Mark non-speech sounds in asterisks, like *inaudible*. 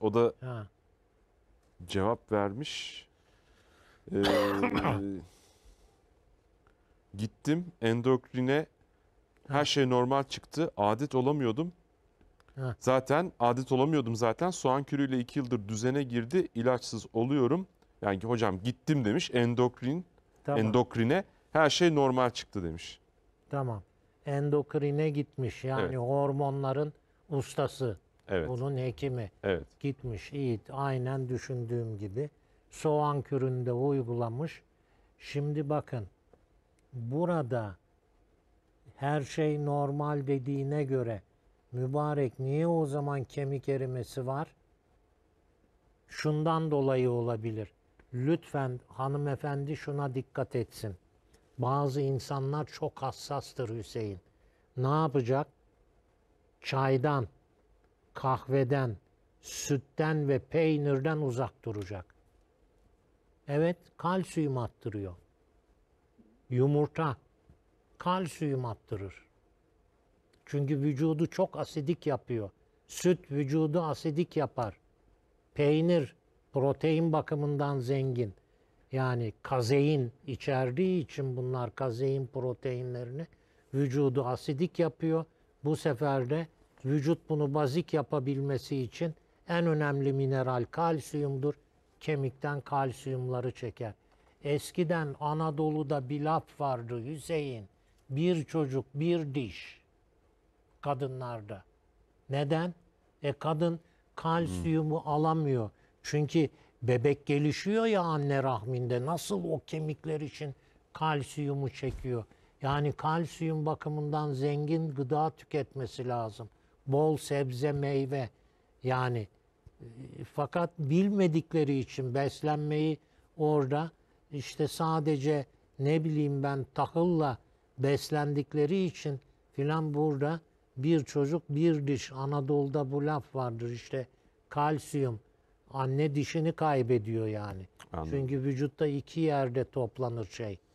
O da Ha. cevap vermiş. Ee, *coughs* gittim endokrine her şey normal çıktı. Adet olamıyordum. Ha. Zaten adet olamıyordum zaten. Soğan kürüyle iki yıldır düzene girdi. İlaçsız oluyorum. Yani hocam gittim demiş endokrin Tamam. endokrine her şey normal çıktı demiş. tamam. Endokrine gitmiş. Yani Evet. hormonların ustası. Evet. Bunun hekimi. Evet. Gitmiş iyi. aynen düşündüğüm gibi soğan küründe uygulamış. Şimdi bakın burada her şey normal dediğine göre mübarek niye o zaman kemik erimesi var? Şundan dolayı olabilir. Lütfen hanımefendi şuna dikkat etsin. Bazı insanlar çok hassastır Hüseyin. Ne yapacak? Çaydan kahveden, sütten ve peynirden uzak duracak. Evet, kalsiyum attırıyor. Yumurta kalsiyum attırır. Çünkü vücudu çok asidik yapıyor. Süt vücudu asidik yapar. Peynir protein bakımından zengin. Yani kazein içerdiği için bunlar kazein proteinlerini vücudu asidik yapıyor. Bu sefer de Vücut bunu bazik yapabilmesi için en önemli mineral kalsiyumdur. Kemikten kalsiyumları çeker. Eskiden Anadolu'da bir laf vardı Hüseyin. Bir çocuk bir diş kadınlarda. Neden? E kadın kalsiyumu hmm. alamıyor. Çünkü bebek gelişiyor ya anne rahminde nasıl o kemikler için kalsiyumu çekiyor. Yani kalsiyum bakımından zengin gıda tüketmesi lazım bol sebze meyve yani e, fakat bilmedikleri için beslenmeyi orada işte sadece ne bileyim ben tahılla beslendikleri için filan burada bir çocuk bir diş Anadolu'da bu laf vardır işte kalsiyum anne dişini kaybediyor yani. Anladım. Çünkü vücutta iki yerde toplanır şey.